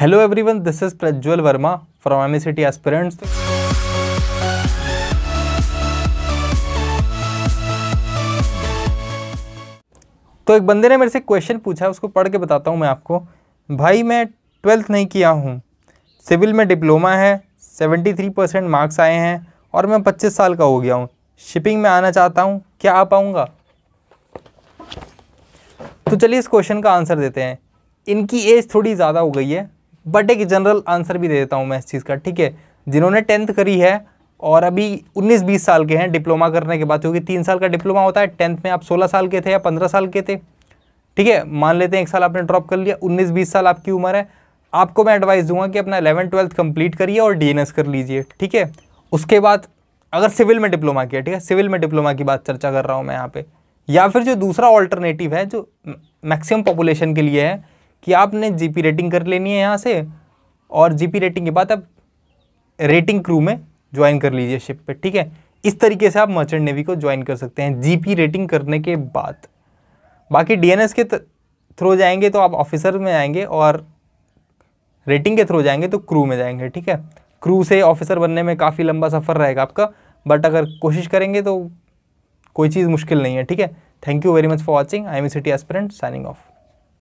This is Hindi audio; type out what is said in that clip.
hello everyone this is Prajwal Verma from M city aspirants तो एक बंदे ने मेरे से क्वेश्चन पूछा उसको पढ़ के बताता हूँ मैं आपको भाई मैं ट्वेल्थ नहीं किया हूँ सिविल में डिप्लोमा है 73 परसेंट मार्क्स आए हैं और मैं 25 साल का हो गया हूँ शिपिंग में आना चाहता हूँ क्या आ पाऊँगा तो चलिए इस क्वेश्चन का आंसर देते हैं इनकी एज थोड़ी ज़्यादा हो गई है बट एक जनरल आंसर भी दे देता हूँ मैं इस चीज़ का ठीक है जिन्होंने टेंथ करी है और अभी 19-20 साल के हैं डिप्लोमा करने के बाद क्योंकि तीन साल का डिप्लोमा होता है टेंथ में आप 16 साल के थे या 15 साल के थे ठीक है मान लेते हैं एक साल आपने ड्रॉप कर लिया 19-20 साल आपकी उम्र है आपको मैं एडवाइस दूंगा कि अपना एलेवन ट्वेल्थ कंप्लीट करिए और डी कर लीजिए ठीक है उसके बाद अगर सिविल में डिप्लोमा किया ठीक है सिविल में डिप्लोमा की बात चर्चा कर रहा हूँ मैं यहाँ पर या फिर जो दूसरा ऑल्टरनेटिव है जो मैक्सिमम पॉपुलेशन के लिए है कि आपने जीपी रेटिंग कर लेनी है यहाँ से और जीपी रेटिंग के बाद आप रेटिंग क्रू में ज्वाइन कर लीजिए शिप पे ठीक है इस तरीके से आप मर्चेंट नेवी को ज्वाइन कर सकते हैं जीपी रेटिंग करने के बाद बाकी डीएनएस के थ्रू जाएंगे तो आप ऑफिसर में जाएंगे और रेटिंग के थ्रू जाएंगे तो क्रू में जाएंगे ठीक है क्रू से ऑफिसर बनने में काफ़ी लंबा सफ़र रहेगा आपका बट अगर कोशिश करेंगे तो कोई चीज़ मुश्किल नहीं है ठीक है thank you very much for watching I am city aspirant signing of